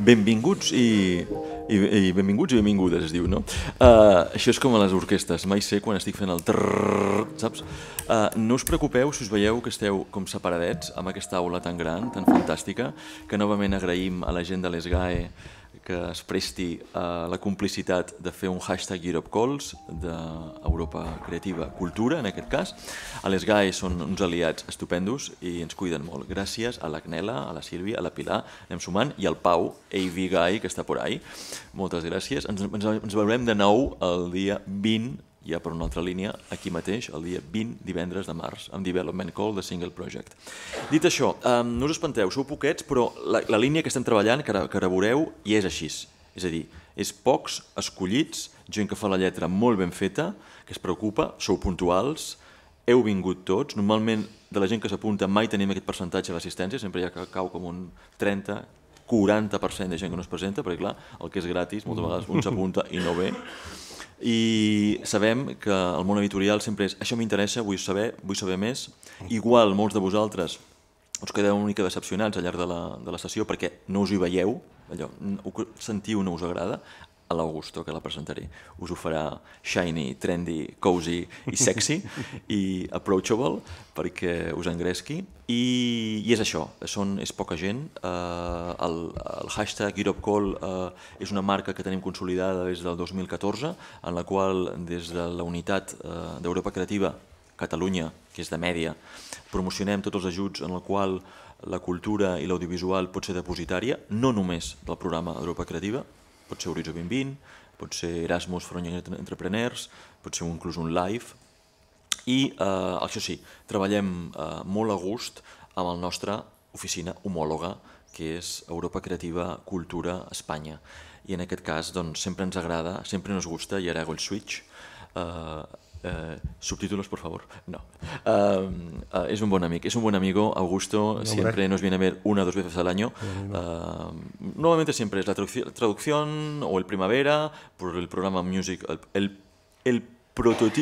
Benvinguts i, i, i benvinguts i benvingudes, es diu, no? Uh, això és com a les orquestes, mai sé quan estic fent el trrrr saps? Uh, no us preocupeu si us veieu que esteu com separadets amb aquesta aula tan gran, tan fantàstica, que novament agraïm a la gent de l'ESGAE que es presti a uh, eh, la complicitat de fer un hashtag EuropeCalls d'Europa Creativa Cultura, en aquest cas. A les GAE són uns aliats estupendos i ens cuiden molt. Gràcies a l'Agnela, a la Sílvia, a la Pilar, anem sumant, i al Pau, AV Guy, que està por ahí. Moltes gràcies. Ens, ens, ens veurem de nou el dia 20 ja per una altra línia, aquí mateix, el dia 20 divendres de març, amb Development Call de Single Project. Dit això, um, no us espanteu, sou poquets, però la, la línia que estem treballant, que ara, que ara veureu, i és així. És a dir, és pocs, escollits, gent que fa la lletra molt ben feta, que es preocupa, sou puntuals, heu vingut tots, normalment de la gent que s'apunta mai tenim aquest percentatge d'assistència, sempre hi ha que cau com un 30, 40% de gent que no es presenta, perquè clar, el que és gratis moltes vegades un s'apunta i no ve i sabem que el món editorial sempre és això m'interessa, vull saber, vull saber més. Igual molts de vosaltres us quedeu una mica decepcionats al llarg de la, de la sessió perquè no us hi veieu, allò, ho sentiu no us agrada a l'Augusto, que la presentaré. Us ho farà shiny, trendy, cozy i sexy i approachable perquè us engresqui. I, i és això, són, és poca gent. Uh, el, el hashtag EuropeCall uh, és una marca que tenim consolidada des del 2014, en la qual des de la unitat uh, d'Europa Creativa Catalunya, que és de mèdia, promocionem tots els ajuts en el qual la cultura i l'audiovisual pot ser depositària, no només del programa Europa Creativa, pot ser Horizó 2020, pot ser Erasmus for Young Entrepreneurs, pot ser inclús un live, i eh, això sí, treballem eh, molt a gust amb la nostra oficina homòloga, que és Europa Creativa Cultura Espanya. I en aquest cas doncs, sempre ens agrada, sempre ens gusta i ara el switch, eh, Eh, subtítulos, por favor. No. Em, eh, es un buen amigo. Es un buen amigo, Augusto. siempre nos viene a ver una o dos veces al año. Nuevamente em, siempre es la traducción o el primavera por el programa Music, el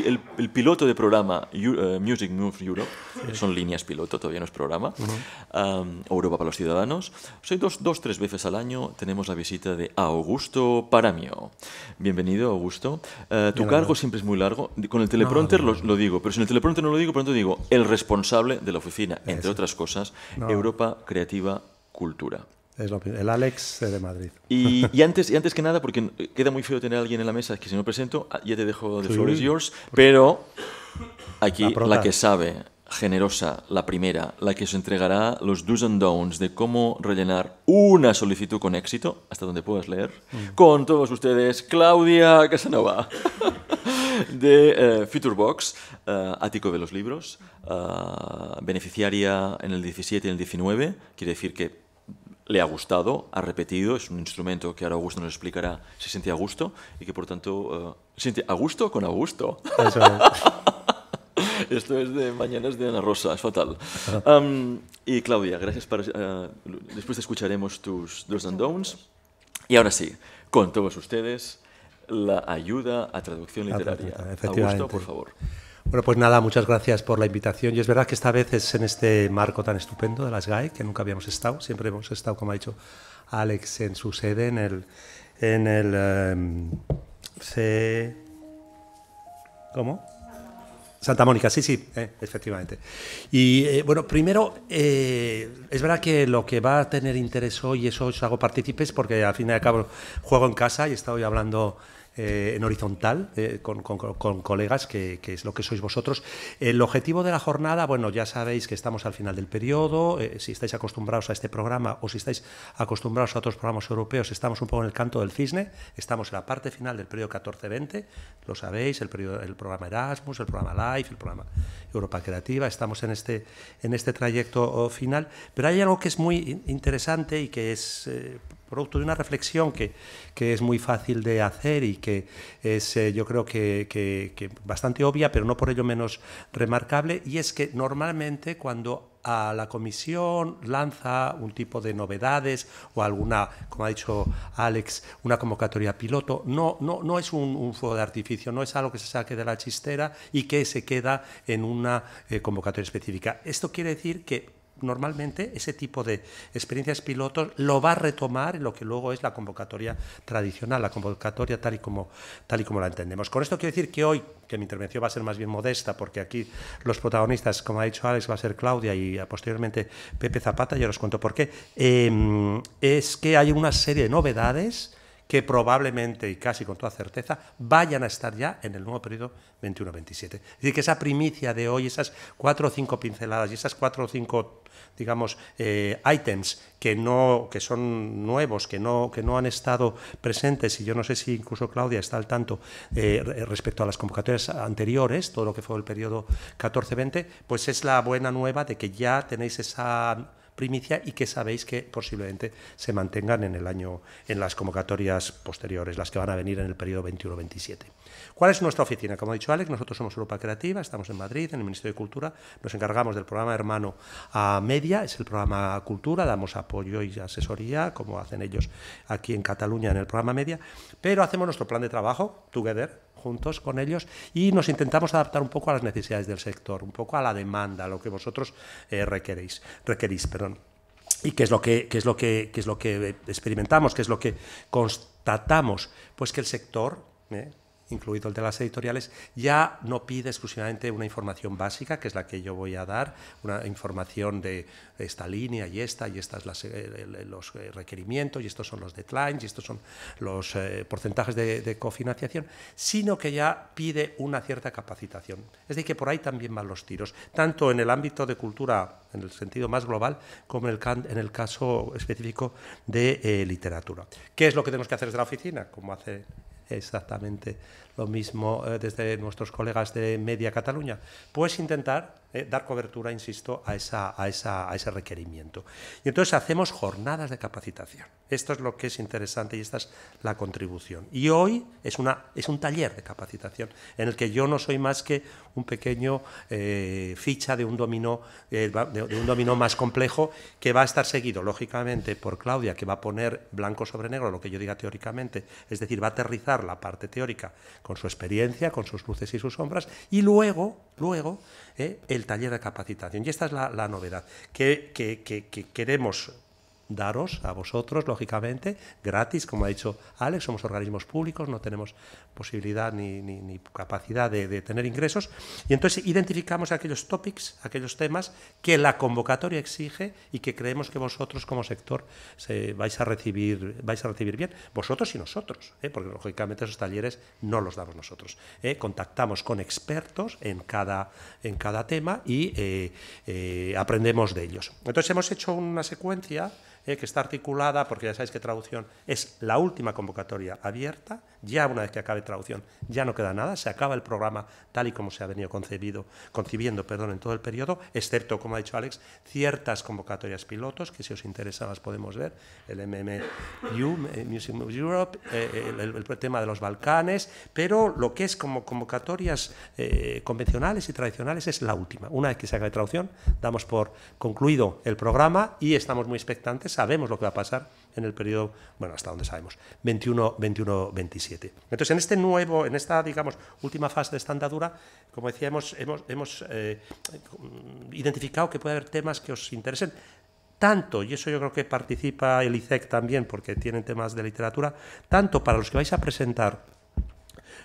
el, piloto de programa eh, Music Move Europe, son líneas piloto, todavía no es programa, Europa para los Ciudadanos. O dos, dos, tres veces al año tenemos la visita de Augusto Paramio. Bienvenido, Augusto. Eh, tu cargo siempre es muy largo. Con el teleprompter lo, digo, pero si en el teleprompter no lo digo, pronto digo el responsable de la oficina, entre otras cosas, Europa Creativa Cultura el Alex de Madrid. Y, antes, que nada, porque queda muy feo tener a alguien en la mesa, que si no presento, ah, ya te dejo de sí, yours, pero aquí la, que sabe, generosa, la primera, la que os entregará los do's and don'ts de cómo rellenar una solicitud con éxito, hasta donde puedas leer, mm. con todos ustedes, Claudia Casanova. de eh, Futurebox, eh, ático de los libros, eh, beneficiaria en el 17 y en el 19, quiere decir que le ha gustado, ha repetido, es un instrumento que ahora Augusto nos explicará si siente a gusto y que por tanto eh, siente a gusto con Augusto. Eso Esto es de Mañanas de Ana Rosa, es fatal. y Claudia, gracias eh, después escucharemos tus dos and downs. Y ahora sí, con todos ustedes, la ayuda a traducción literaria. gusto, por favor. Bueno, pues nada, muchas gracias por la invitación. Y es verdad que esta vez es en este marco tan estupendo de las GAE, que nunca habíamos estado. Siempre hemos estado, como ha dicho Alex, en su sede, en el. En el em, ¿Cómo? Santa Mónica, sí, sí, eh, efectivamente. Y eh, bueno, primero, eh, es verdad que lo que va a tener interés hoy, eso os hago partícipes, porque al fin y al cabo juego en casa y he estado hoy hablando eh, en horizontal eh, con, colegas, que, es lo que sois vosotros. El objetivo de la jornada, bueno, ya sabéis que estamos al final del periodo, eh, si estáis acostumbrados a este programa o si estáis acostumbrados a otros programas europeos, estamos un poco en el canto del cisne, estamos en la parte final del periodo 14-20, lo sabéis, el, el programa Erasmus, el programa LIFE, el programa Europa Creativa, estamos en este, en este trayecto oh, final, pero hay algo que es muy interesante y que es producto de una reflexión que, es muy fácil de hacer y que es, eh, yo creo que, que, bastante obvia, pero no por ello menos remarcable, y es que normalmente cuando la comisión lanza un tipo de novedades o alguna, como ha dicho Alex, una convocatoria piloto, no, no, no es un, fuego de artificio, no es algo que se saque de la chistera y que se queda en una eh, convocatoria específica. Esto quiere decir que normalmente ese tipo de experiencias pilotos lo va a retomar en lo que luego es la convocatoria tradicional, la convocatoria tal y como, tal y como la entendemos. Con esto quiero decir que hoy, que mi intervención va a ser más bien modesta, porque aquí los protagonistas, como ha dicho Alex, va a ser Claudia y eh, posteriormente Pepe Zapata, yo os cuento por qué, em, es que hay una serie de novedades que probablemente y casi con toda certeza vayan a estar ya en el nuevo periodo 21-27. Es decir, que esa primicia de hoy, esas cuatro o cinco pinceladas y esas cuatro o cinco, digamos, ítems eh, items que, no, que son nuevos, que no, que no han estado presentes, y yo no sé si incluso Claudia está al tanto eh, respecto a las convocatorias anteriores, todo lo que fue el periodo 14-20, pues es la buena nueva de que ya tenéis esa primicia y que sabéis que posiblemente se mantengan en el año en las convocatorias posteriores, las que van a venir en el periodo 21-27. ¿Cuál es nuestra oficina? Como ha dicho Alex, nosotros somos Europa Creativa, estamos en Madrid, en el Ministerio de Cultura, nos encargamos del programa Hermano a Media, es el programa Cultura, damos apoyo y asesoría, como hacen ellos aquí en Cataluña en el programa Media, pero hacemos nuestro plan de trabajo, Together, juntos con ellos y nos intentamos adaptar un poco a las necesidades del sector, un poco a la demanda, a lo que vosotros eh, requerís. Perdón. ¿Y qué es, lo que, es lo que, qué es lo que eh, experimentamos? ¿Qué es lo que constatamos? Pues que el sector, eh, incluido el de las editoriales, ya no pide exclusivamente una información básica, que es la que yo voy a dar, una información de esta línea y esta, y estos son eh, los eh, requerimientos, y estos son los deadlines, y estos son los eh, porcentajes de, cofinanciación, sino que ya pide una cierta capacitación. Es decir, que por ahí también van los tiros, tanto en el ámbito de cultura, en el sentido más global, como en el, en el caso específico de literatura. ¿Qué es lo que tenemos que hacer desde la oficina? Como hace exactamente lo mismo eh, desde nuestros colegas de Media Cataluña, pues intentar ¿eh? dar cobertura, insisto, a, a, ese requerimiento. Y entonces hacemos jornadas de capacitación. Esto es lo que es interesante y esta es la contribución. Y hoy es, un taller de capacitación en el que yo no soy más que un pequeño eh, ficha de un, dominó, eh, de, de un dominó más complejo que va a estar seguido, lógicamente, por Claudia, que va a poner blanco sobre negro lo que yo diga teóricamente, es decir, va a aterrizar la parte teórica con su experiencia, con sus luces y sus sombras, y luego luego eh, el taller de capacitación. Y esta es la, novedad que, que, que, que queremos daros a vosotros, lógicamente, gratis, como ha dicho Alex, somos organismos públicos, no tenemos posibilidad ni, ni, capacidad de, tener ingresos. Y entonces identificamos aquellos topics, aquellos temas que la convocatoria exige y que creemos que vosotros como sector se, vais, a recibir, vais a recibir bien, vosotros y nosotros, ¿eh? porque lógicamente esos talleres no los damos nosotros. ¿eh? Contactamos con expertos en cada, en cada tema y eh, aprendemos de ellos. Entonces hemos hecho una secuencia eh, que está articulada, porque ya sabéis que traducción es la última convocatoria abierta, ya una vez que acabe traducción ya no queda nada, se acaba el programa tal y como se ha venido concebido, concibiendo perdón, en todo el periodo, excepto, como ha dicho Alex, ciertas convocatorias pilotos, que si os interesa las podemos ver, el MMU, eh, Europe, eh, el, tema de los Balcanes, pero lo que es como convocatorias convencionales y tradicionales es la última. Una vez que se acabe traducción, damos por concluido el programa y estamos muy expectantes sabemos lo que va a pasar en el periodo, bueno, hasta donde sabemos, 21-27. Entonces, en este nuevo, en esta, digamos, última fase de esta andadura, como decíamos, hemos, eh, identificado que puede haber temas que os interesen tanto, y eso yo creo que participa el ICEC e también, porque tienen temas de literatura, tanto para los que vais a presentar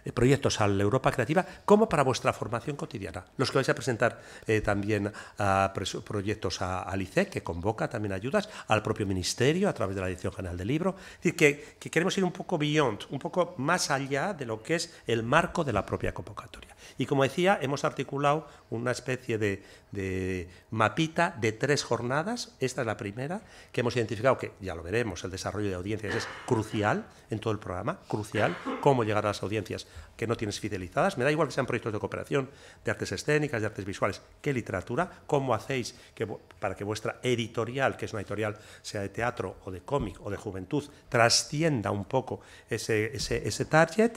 eh, proyectos a la Europa Creativa como para vuestra formación cotidiana. Los que vais a presentar eh, también a proyectos a ICE, que convoca también ayudas, al propio Ministerio a través de la Dirección General del Libro. Es decir, que, que queremos ir un poco beyond, un poco más allá de lo que es el marco de la propia convocatoria. Y como decía, hemos articulado una especie de, mapita de tres jornadas. Esta es la primera, que hemos identificado que, ya lo veremos, el desarrollo de audiencias es crucial en todo el programa, crucial, cómo llegar a las audiencias que no tienes fidelizadas. Me da igual que sean proyectos de cooperación, de artes escénicas, de artes visuales, qué literatura, cómo hacéis que, para que vuestra editorial, que es una editorial, sea de teatro o de cómic o de juventud, trascienda un poco ese, ese, ese target.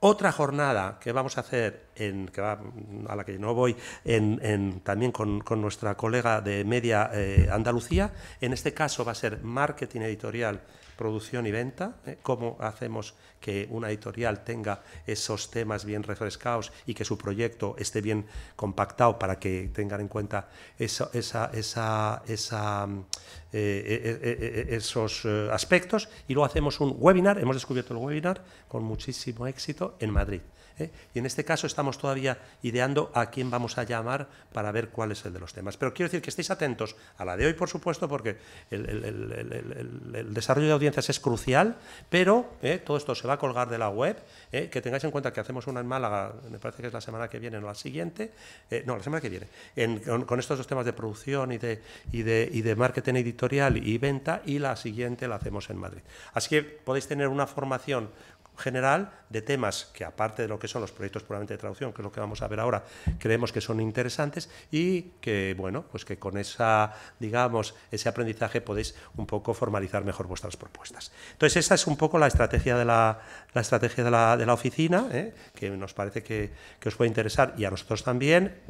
Otra jornada que vamos a hacer, en, a la que no voy, también con, nuestra colega de Media eh, Andalucía, en este caso va a ser marketing editorial producción y venta, ¿eh? cómo hacemos que una editorial tenga esos temas bien refrescados y que su proyecto esté bien compactado para que tengan en cuenta esa, esos aspectos. Y luego hacemos un webinar, hemos descubierto el webinar con muchísimo éxito en Madrid. ¿eh? Y en este caso estamos todavía ideando a quién vamos a llamar para ver cuál es el de los temas. Pero quiero decir que estéis atentos a la de hoy, por supuesto, porque el, desarrollo de audiencias es crucial, pero ¿eh? todo esto se va a colgar de la web. ¿eh? Que tengáis en cuenta que hacemos una en Málaga, me parece que es la semana que viene o no, la siguiente. no, la semana que viene. con, estos dos temas de producción y de, de, y de marketing editorial y venta, y la siguiente la hacemos en Madrid. Así que podéis tener una formación general de temas que aparte de lo que son los proyectos puramente de traducción, que es lo que vamos a ver ahora, creemos que son interesantes y que bueno, pues que con esa digamos ese aprendizaje podéis un poco formalizar mejor vuestras propuestas. Entonces esa es un poco la estrategia de la, estrategia de la, oficina, ¿eh? que nos parece que, os puede interesar y a nosotros también.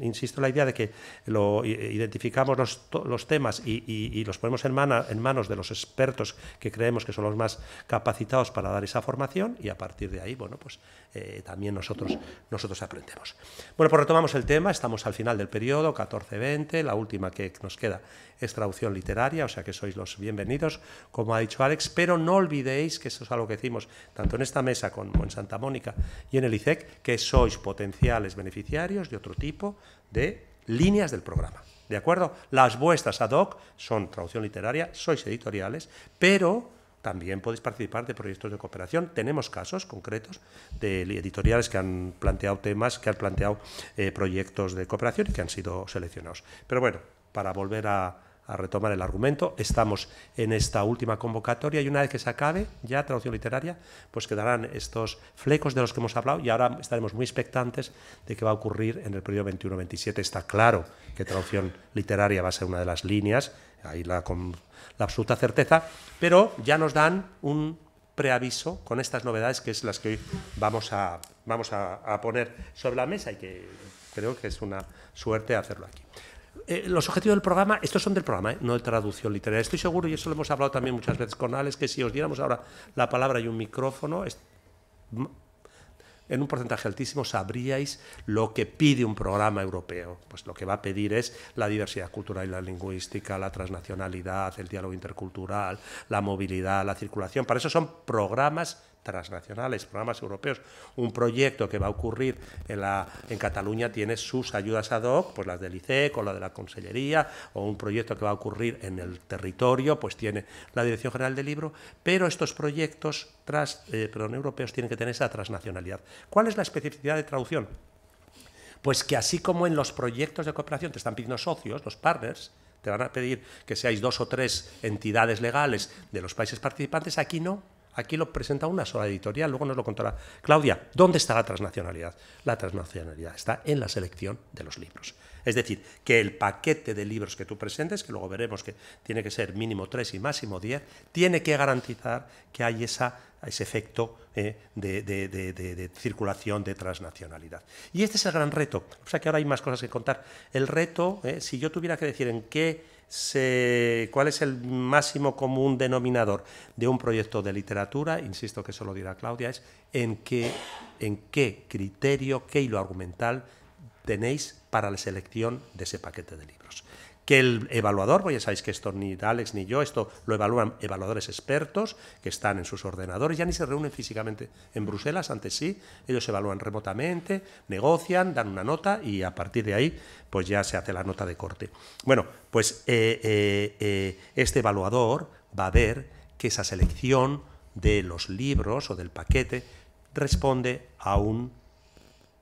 Insisto en la idea de que lo identificamos los, los temas y, los ponemos en, en manos de los expertos que creemos que son los más capacitados para dar esa formación y a partir de ahí, bueno, pues eh, también nosotros, nosotros aprendemos. Bueno, pues retomamos el tema, estamos al final del periodo, 14-20, la última que nos queda es traducción literaria, o sea que sois los bienvenidos, como ha dicho Alex, pero no olvidéis que eso es algo que decimos tanto en esta mesa como en Santa Mónica y en el ICEC, e que sois potenciales beneficiarios de otro tipo de líneas del programa. ¿De acuerdo? Las vuestras ad hoc son traducción literaria, sois editoriales, pero también podéis participar de proyectos de cooperación. Tenemos casos concretos de editoriales que han planteado temas, que han planteado eh, proyectos de cooperación y que han sido seleccionados. Pero bueno, para volver a, a retomar el argumento. Estamos en esta última convocatoria y una vez que se acabe ya traducción literaria, pues quedarán estos flecos de los que hemos hablado y ahora estaremos muy expectantes de qué va a ocurrir en el periodo 21-27. Está claro que traducción literaria va a ser una de las líneas, ahí la, la absoluta certeza, pero ya nos dan un preaviso con estas novedades que es las que hoy vamos a, vamos a, poner sobre la mesa y que creo que es una suerte hacerlo aquí. Eh, los objetivos del programa, estos son del programa, ¿eh? no de traducción literaria. Estoy seguro, y eso lo hemos hablado también muchas veces con Alex, que si os diéramos ahora la palabra y un micrófono, en un porcentaje altísimo sabríais lo que pide un programa europeo. Pues lo que va a pedir es la diversidad cultural y la lingüística, la transnacionalidad, el diálogo intercultural, la movilidad, la circulación. Para eso son programas transnacionales, programas europeos, un proyecto que va a ocurrir en, la, en Cataluña tiene sus ayudas ad hoc, pues las del ICEC o la de la Consellería, o un proyecto que va a ocurrir en el territorio, pues tiene la Dirección General del Libro, pero estos proyectos tras eh, europeos tienen que tener esa transnacionalidad. ¿Cuál es la especificidad de traducción? Pues que así como en los proyectos de cooperación te están pidiendo socios, los partners, te van a pedir que seáis dos o tres entidades legales de los países participantes, aquí no Aquí lo presenta una sola editorial, luego nos lo contará Claudia. ¿Dónde está la transnacionalidad? La transnacionalidad está en la selección de los libros. Es decir, que el paquete de libros que tú presentes, que luego veremos que tiene que ser mínimo tres y máximo diez, tiene que garantizar que hay esa, ese efecto eh, de, circulación de transnacionalidad. Y este es el gran reto. O sea que ahora hay más cosas que contar. El reto, eh, si yo tuviera que decir en qué cuál es el máximo común denominador de un proyecto de literatura, insisto que eso lo dirá Claudia, es en qué, en qué criterio, qué hilo argumental tenéis para la selección de ese paquete de libros que el evaluador, pues ya sabéis que esto ni Alex ni yo, esto lo evalúan evaluadores expertos que están en sus ordenadores, ya ni se reúnen físicamente en Bruselas, antes sí, ellos evalúan remotamente, negocian, dan una nota y a partir de ahí pues ya se hace la nota de corte. Bueno, pues eh, eh, eh, este evaluador va a ver que esa selección de los libros o del paquete responde a un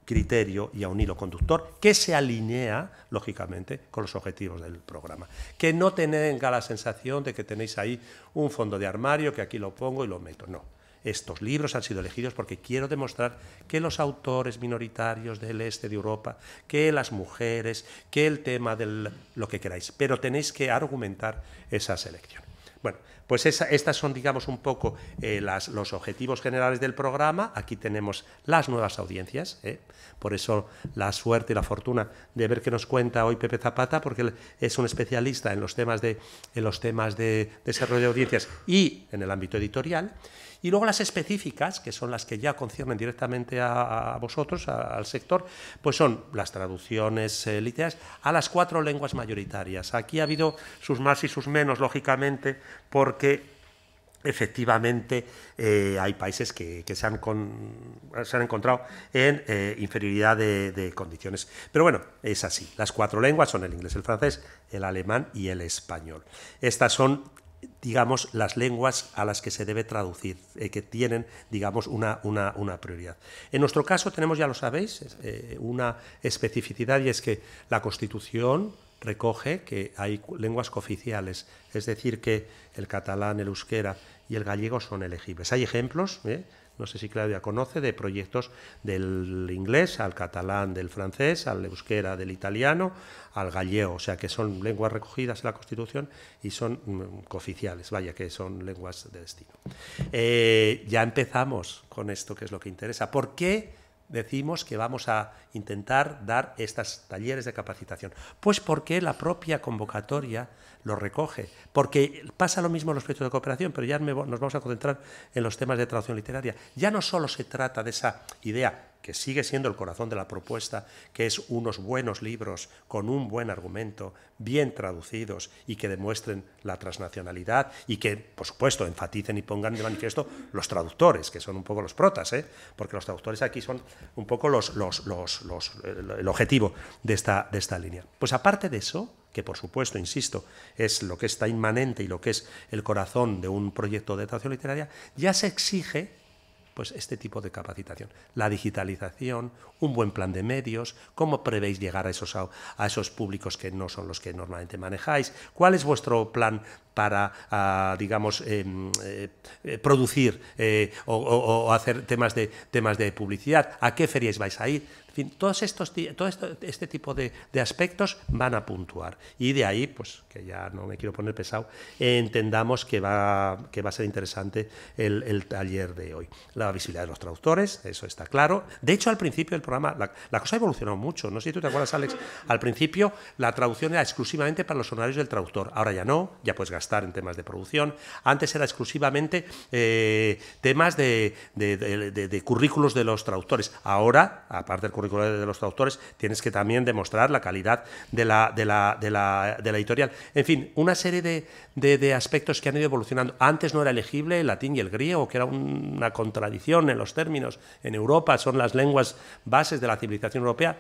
criterio y a un hilo conductor que se alinea, lógicamente, con los objetivos del programa. Que no tenga la sensación de que tenéis ahí un fondo de armario, que aquí lo pongo y lo meto. No. Estos libros han sido elegidos porque quiero demostrar que los autores minoritarios del este de Europa, que las mujeres, que el tema de lo que queráis, pero tenéis que argumentar esa selección. Bueno, pues esa, estas son, digamos, un poco eh, los objetivos generales del programa. Aquí tenemos las nuevas audiencias. ¿eh? Por eso la suerte y la fortuna de ver que nos cuenta hoy Pepe Zapata, porque es un especialista en los temas de, en los temas de desarrollo de audiencias y en el ámbito editorial. Y luego las específicas, que son las que ya conciernen directamente a, vosotros, al sector, pues son las traducciones eh, a las cuatro lenguas mayoritarias. Aquí ha habido sus más y sus menos, lógicamente, porque efectivamente eh, hay países que, se, han con, han encontrado en eh, inferioridad de, de, condiciones. Pero bueno, es así. Las cuatro lenguas son el inglés, el francés, el alemán y el español. Estas son digamos, las lenguas a las que se debe traducir, eh, que tienen, digamos, una, prioridad. En nuestro caso tenemos, ya lo sabéis, eh, una especificidad y es que la Constitución recoge que hay lenguas cooficiales, es decir, que el catalán, el euskera y el gallego son elegibles. Hay ejemplos, ¿eh? No sé si Claudia conoce de proyectos del inglés al catalán, del francés, al euskera, del italiano, al gallego, o sea que son lenguas recogidas en la Constitución y son mm, cooficiales, vaya que son lenguas de destino. Eh, ya empezamos con esto que es lo que interesa. ¿Por qué? decimos que vamos a intentar dar estos talleres de capacitación? Pues porque la propia convocatoria lo recoge, porque pasa lo mismo en los proyectos de cooperación, pero ya nos vamos a concentrar en los temas de traducción literaria. Ya no solo se trata de esa idea que sigue siendo el corazón de la propuesta, que es unos buenos libros con un buen argumento, bien traducidos y que demuestren la transnacionalidad y que, por supuesto, enfaticen y pongan de manifiesto los traductores, que son un poco los protas, ¿eh? porque los traductores aquí son un poco los, los, el objetivo de esta, de esta línea. Pues aparte de eso, que por supuesto, insisto, es lo que está inmanente y lo que es el corazón de un proyecto de traducción literaria, ya se exige pues este tipo de capacitación. La digitalización, un buen plan de medios, cómo prevéis llegar a esos, a esos públicos que no son los que normalmente manejáis, cuál es vuestro plan para, ah, digamos, em, eh, eh, producir eh, o, hacer temas de, temas de publicidad, a qué ferias vais a ir. En fin, todos estos, todo este tipo de, aspectos van a puntuar. Y de ahí, pues, que ya no me quiero poner pesado, entendamos que va, que va a ser interesante el, taller de hoy. La visibilidad de los traductores, eso está claro. De hecho, al principio el programa, la, cosa ha evolucionado mucho. No sé si tú te acuerdas, Alex, al principio la traducción era exclusivamente para los honorarios del traductor. Ahora ya no, ya puedes gastar estar en temas de producción. Antes era exclusivamente eh, temas de, currículos de los traductores. Ahora, aparte del currículo de los traductores, tienes que también demostrar la calidad de la, de la, editorial. En fin, una serie de, aspectos que han ido evolucionando. Antes no era elegible el latín y el griego, que era una contradicción en los términos. En Europa son las lenguas bases de la civilización europea,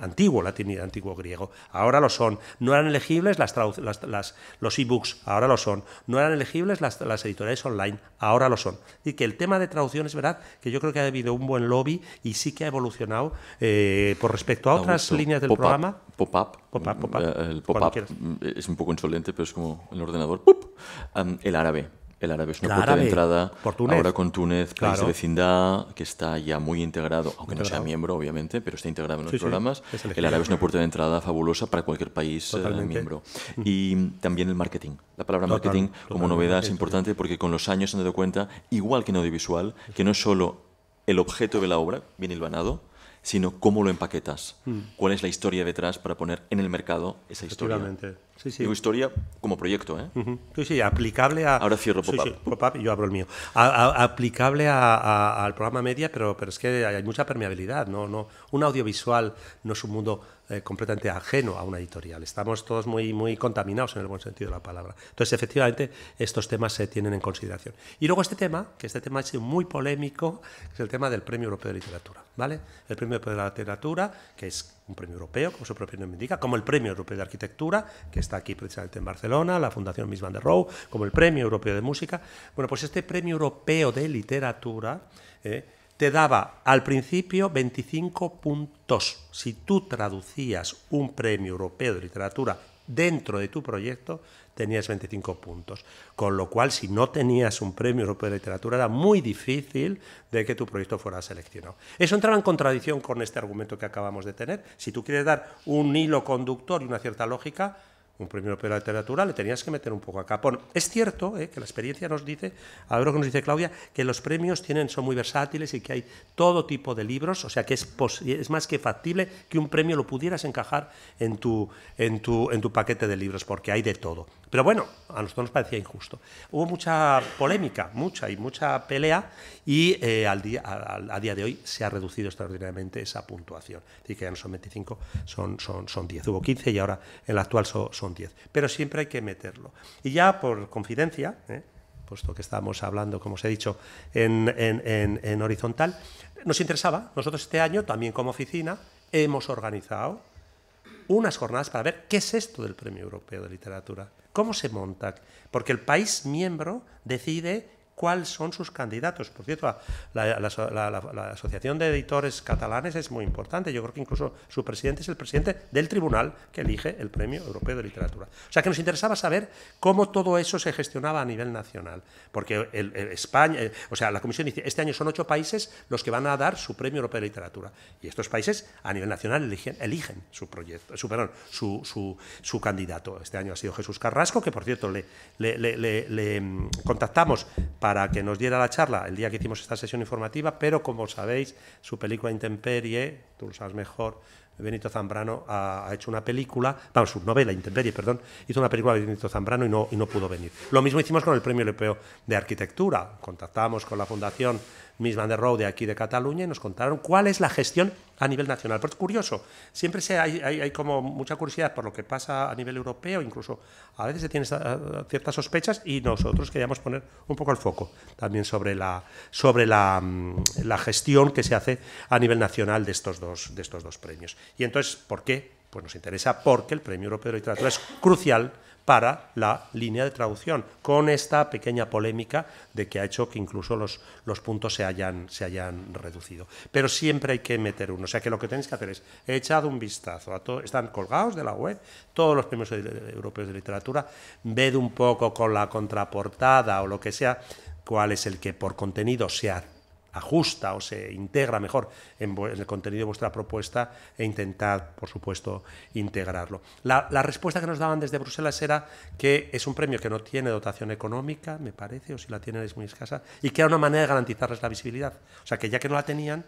antiguo latín y antiguo griego. Ahora lo son. No eran elegibles las, las, las los ebooks ahora lo son. No eran elegibles las, las editoriales online, ahora lo son. Y que el tema de traducción es verdad que yo creo que ha habido un buen lobby y sí que ha evolucionado eh, por respecto a otras líneas del programa. Pop-up. Eh, es un poco insolente, pero es como el ordenador. el árabe. El árabe es una puerta de entrada. Ahora con Túnez, país de vecindad, que está ya muy integrado, aunque no sea miembro, obviamente, pero está integrado en los programas. el árabe es una puerta de entrada fabulosa para cualquier país eh, miembro. Y también el marketing. La palabra marketing como novedad es importante porque con los años se han dado cuenta, igual que en audiovisual, que no es solo el objeto de la obra, bien hilvanado, sino cómo lo empaquetas, mm. cuál es la historia detrás para poner en el mercado esa historia. Sí, historia como proyecto, ¿eh? Sí, aplicable a... Ahora cierro pop Sí, yo abro el mío. aplicable al programa media, pero, pero es que hay mucha permeabilidad, ¿no? no un audiovisual no es un mundo eh, completamente ajeno a una editorial. Estamos todos muy, muy contaminados en el buen sentido de la palabra. Entonces, efectivamente, estos temas se tienen en consideración. Y luego este tema, que este tema ha sido muy polémico, es el tema del Premio Europeo de Literatura, ¿vale? El Premio Europeo de la Literatura, que es un premio europeo, como su propio nombre indica, como el Premio Europeo de Arquitectura, que está aquí precisamente en Barcelona, la Fundación Miss Van der Rohe, como el Premio Europeo de Música. Bueno, pues este Premio Europeo de Literatura eh, te daba al principio 25 puntos. Si tú traducías un Premio Europeo de Literatura dentro de tu proyecto tenías 25 puntos. Con lo cual, si no tenías un premio europeo de literatura, era muy difícil de que tu proyecto fuera seleccionado. Eso entraba en contradicción con este argumento que acabamos de tener. Si tú quieres dar un hilo conductor y una cierta lógica, un premio de literatura, le tenías que meter un poco acá. Bueno, es cierto eh, que la experiencia nos dice, a ver lo que nos dice Claudia, que los premios tienen, son muy versátiles y que hay todo tipo de libros, o sea que es, es más que factible que un premio lo pudieras encajar en tu, en, tu, en tu paquete de libros, porque hay de todo. Pero bueno, a nosotros nos parecía injusto. Hubo mucha polémica, mucha y mucha pelea, y eh, al día, a, día de hoy se ha reducido extraordinariamente esa puntuación. decir que ya no son 25, son, son, son 10. Hubo 15 y ahora en la actual son 10, pero siempre hay que meterlo. Y ya por confidencia, ¿eh? puesto que estamos hablando, como os he dicho, en, en horizontal, nos interesaba, nosotros este año también como oficina hemos organizado unas jornadas para ver qué es esto del Premio Europeo de Literatura, cómo se monta, porque el país miembro decide cuáles son sus candidatos. Por cierto, la, Asociación de Editores Catalanes es muy importante. Yo creo que incluso su presidente es el presidente del tribunal que elige el Premio Europeo de Literatura. O sea, que nos interesaba saber cómo todo eso se gestionaba a nivel nacional. Porque España, eh, o sea, la Comisión dice, este año son ocho países los que van a dar su Premio Europeo de Literatura. Y estos países a nivel nacional eligen, su proyecto, su, su, candidato. Este año ha sido Jesús Carrasco, que por cierto le, le mm, contactamos para para que nos diera la charla el día que hicimos esta sesión informativa, pero como sabéis, su película Intemperie, tú lo sabes mejor, Benito Zambrano ha, hecho una película, vamos, su novela Intemperie, perdón, hizo una película de Benito Zambrano y no, y no pudo venir. Lo mismo hicimos con el Premio Europeo de Arquitectura, contactamos con la Fundación Miss Van der Rohe de aquí de Cataluña y nos contaron cuál es la gestión a nivel nacional. Pero es curioso, siempre se, hay, como mucha curiosidad por lo que pasa a nivel europeo, incluso a veces se tienen ciertas sospechas y nosotros queríamos poner un poco el foco también sobre la, sobre mm, la, gestión que se hace a nivel nacional de estos, dos, de estos dos premios. Y entonces, ¿por qué? Pues nos interesa porque el Premio Europeo de Literatura es crucial para la línea de traducción, con esta pequeña polémica de que ha hecho que incluso los, los puntos se hayan, se hayan reducido. Pero siempre hay que meter uno, o sea que lo que tenéis que hacer es echad un vistazo, a todos están colgados de la web todos los premios europeos de literatura, ved un poco con la contraportada o lo que sea cuál es el que por contenido se ha ajusta o se integra mejor en, el contenido de vuestra propuesta e intentad, por supuesto, integrarlo. La, la, respuesta que nos daban desde Bruselas era que es un premio que no tiene dotación económica, me parece, o si la tienen es muy escasa, y que era una manera de garantizarles la visibilidad. O sea, que ya que no la tenían,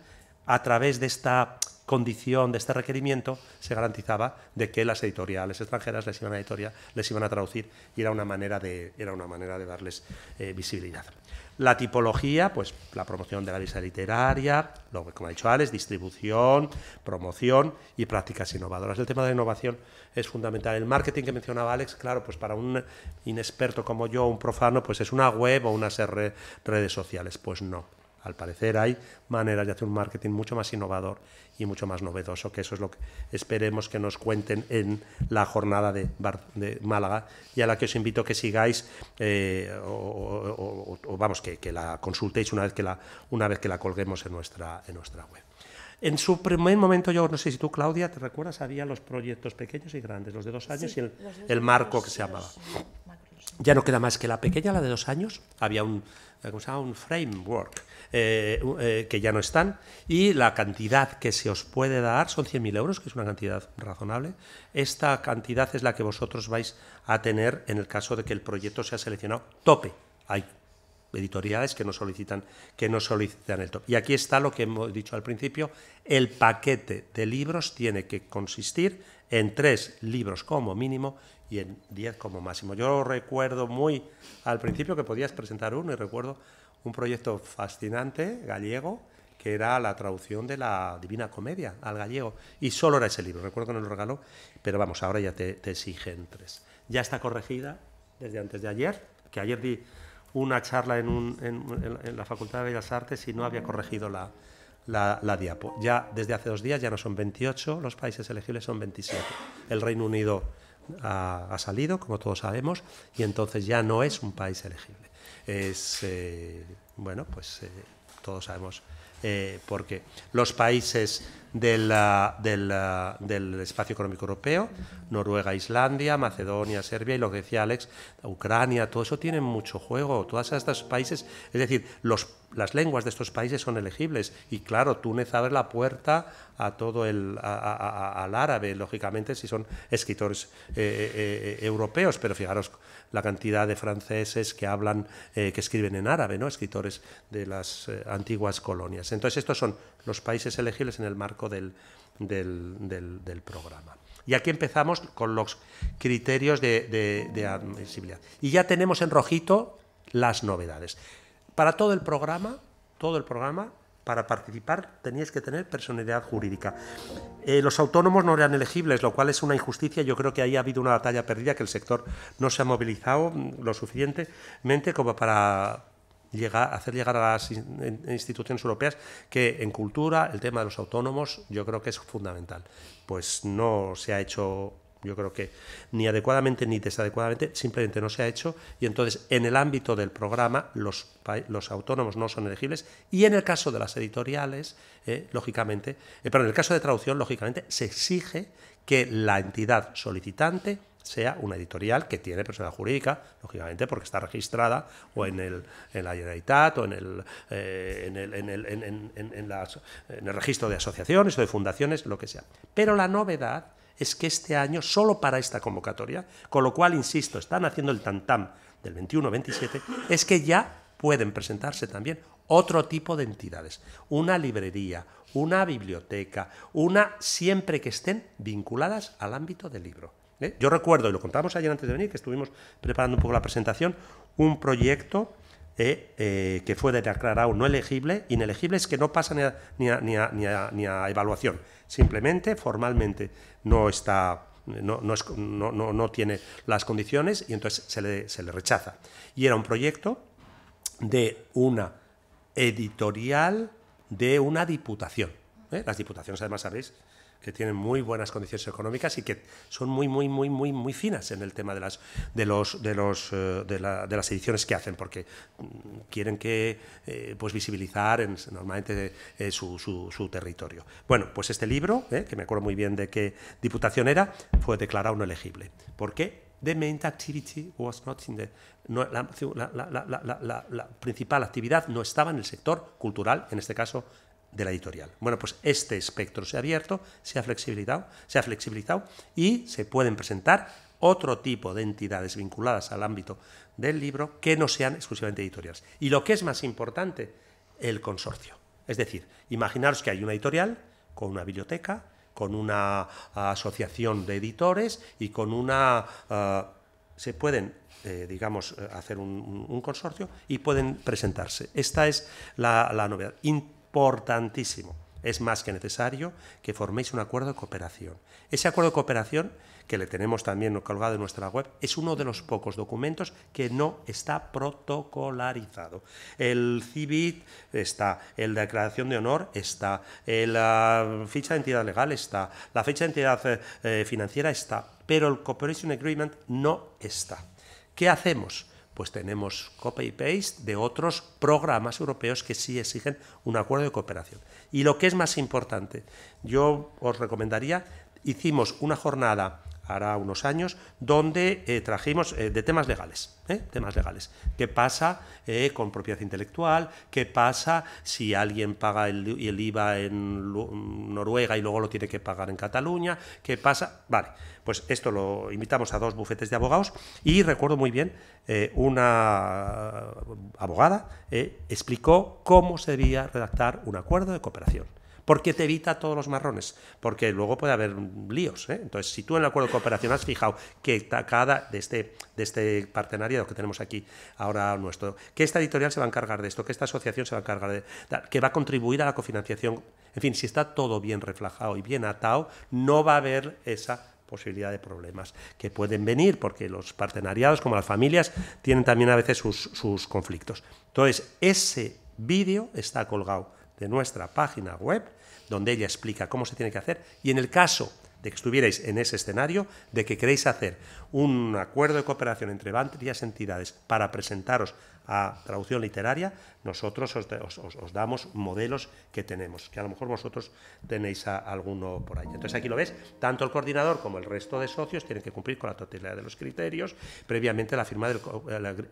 a través de esta condición, de este requerimiento, se garantizaba de que las editoriales extranjeras les iban a editorial, les iban a traducir y era una manera de, era una manera de darles eh, visibilidad. La tipología, pues la promoción de la visa literaria, lo, como ha dicho Alex, distribución, promoción y prácticas innovadoras. El tema de la innovación es fundamental. El marketing que mencionaba Alex, claro, pues para un inexperto como yo, un profano, pues es una web o unas redes sociales. Pues no. Al parecer hay maneras de hacer un marketing mucho más innovador y mucho más novedoso, que eso es lo que esperemos que nos cuenten en la jornada de, de Málaga y a la que os invito que sigáis eh, o, vamos, que, la consultéis una vez que la, una vez que la colguemos en nuestra, en nuestra web. En su primer momento, yo no sé si tú, Claudia, ¿te recuerdas? Había los proyectos pequeños y grandes, los de dos años y el, marco que se llamaba. ya no queda más que la pequeña, la de dos años. Había un, ¿cómo se un framework eh, eh, que ya no están, y la cantidad que se os puede dar son 100.000 euros, que es una cantidad razonable. Esta cantidad es la que vosotros vais a tener en el caso de que el proyecto sea seleccionado tope. Hay editoriales que no solicitan que no solicitan el top. Y aquí está lo que hemos dicho al principio, el paquete de libros tiene que consistir en tres libros como mínimo y en diez como máximo. Yo recuerdo muy al principio que podías presentar uno y recuerdo un proyecto fascinante gallego que era la traducción de la Divina Comedia al gallego. Y solo era ese libro, recuerdo que nos lo regaló, pero vamos, ahora ya te, exigen tres. Ya está corregida desde antes de ayer, que ayer di una charla en, la Facultad de Bellas Artes y no había corregido la, la, diapo. Ya desde hace dos días ya no son 28, los países elegibles son 27. El Reino Unido ha salido, como todos sabemos, y entonces ya no es un país elegible es, eh, bueno, pues eh, todos sabemos eh, por qué. Los países del, del, espacio económico europeo, Noruega, Islandia, Macedonia, Serbia y lo que decía Alex, Ucrania, todo eso tiene mucho juego. Todos estos países, es decir, los, las lenguas de estos países son elegibles y claro, Túnez abre la puerta a todo el al árabe, lógicamente, si son escritores europeos, pero fijaros la cantidad de franceses que hablan, eh, que escriben en árabe, ¿no? escritores de las eh, antiguas colonias. Entonces, estos son los países elegibles en el marco del, programa. Y aquí empezamos con los criterios de, de admisibilidad. Y ya tenemos en rojito las novedades. Para todo el programa, todo el programa, para participar teníais que tener personalidad jurídica. Eh, los autónomos no eran elegibles, lo cual es una injusticia. Yo creo que ahí ha habido una batalla perdida, que el sector no se ha movilizado mm, lo suficientemente como para llegar, hacer llegar a las instituciones europeas que en cultura el tema de los autónomos yo creo que es fundamental. Pues no se ha hecho yo creo que ni adecuadamente ni desadecuadamente, simplemente no se ha hecho y entonces en el ámbito del programa los, los autónomos no son elegibles y en el caso de las editoriales, eh, lógicamente, eh, pero en el caso de traducción, lógicamente, se exige que la entidad solicitante sea una editorial que tiene persona jurídica, lógicamente porque está registrada o en, el, en la Generalitat o en el registro de asociaciones o de fundaciones, lo que sea. Pero la novedad es que este año, solo para esta convocatoria, con lo cual, insisto, están haciendo el tantam del 21-27, es que ya pueden presentarse también otro tipo de entidades, una librería, una biblioteca, una siempre que estén vinculadas al ámbito del libro. ¿eh? Yo recuerdo, y lo contamos ayer antes de venir, que estuvimos preparando un poco la presentación, un proyecto ¿eh? Eh, que fue declarado no elegible. Inelegible es que no pasa ni a, evaluación. Simplemente, formalmente, no está... No, no, no, tiene las condiciones y entonces se le, se le rechaza. Y era un proyecto de una editorial de una diputación. ¿eh? Las diputaciones, además, sabéis, que tienen muy buenas condiciones económicas y que son muy, muy, muy, muy, muy finas en el tema de las, de los, de los, eh, de, las ediciones que hacen, porque mm, quieren que, eh, pues, visibilizar normalmente eh, su, su, territorio. Bueno, pues este libro, que me acuerdo muy bien de qué diputación era, fue declarado no elegible. ¿Por qué? The main activity was not in the, la, la principal actividad no estaba en el sector cultural, en este caso de la editorial. Bueno, pues este espectro se ha abierto, se ha flexibilizado, se ha flexibilizado y se pueden presentar otro tipo de entidades vinculadas al ámbito del libro que no sean exclusivamente editoriales. Y lo que es más importante, el consorcio. Es decir, imaginaros que hay una editorial con una biblioteca, con una ah, asociación de editores y con una... Ah, se pueden, eh, digamos, eh, hacer un, consorcio y pueden presentarse. Esta es la, novedad importantísimo. Es más que necesario que forméis un acuerdo de cooperación. Ese acuerdo de cooperación, que le tenemos también colgado en nuestra web, es uno de los pocos documentos que no está protocolarizado. El CIBIT está, el declaración de honor está, la ah, ficha de entidad legal está, la fecha de entidad eh, eh, financiera está, pero el Cooperation Agreement no está. ¿Qué hacemos? pues tenemos copy paste de otros programas europeos que sí exigen un acuerdo de cooperación. Y lo que es más importante, yo os recomendaría, hicimos una jornada hará unos años, donde eh, trajimos eh, de temas legales, ¿eh? temas legales. ¿Qué pasa con propiedad intelectual? ¿Qué pasa si alguien paga el, IVA en Noruega y luego lo tiene que pagar en Cataluña? ¿Qué pasa? Vale, pues esto lo invitamos a dos bufetes de abogados y recuerdo muy bien una abogada explicó cómo se debía redactar un acuerdo de cooperación porque te evita todos los marrones, porque luego puede haber líos. ¿eh? Entonces, si tú en el acuerdo de cooperación has fijado que cada de este, de este partenariado que tenemos aquí ahora nuestro, que esta editorial se va a encargar de esto, que esta asociación se va a encargar de, que va a contribuir a la cofinanciación, en fin, si está todo bien reflejado y bien atado, no va a haber esa posibilidad de problemas que pueden venir, porque los partenariados, como las familias, tienen también a veces sus, sus conflictos. Entonces, ese vídeo está colgado de nuestra página web donde ella explica cómo se tiene que hacer y en el caso de que estuvierais en ese escenario, de que queréis hacer un acuerdo de cooperación entre varias entidades para presentaros a traducción literaria, nosotros os, damos modelos que tenemos, que a lo mejor vosotros tenéis alguno por ahí. Entonces aquí lo ves, tanto el coordinador como el resto de socios tienen que cumplir con la totalidad de los criterios, previamente la firma del,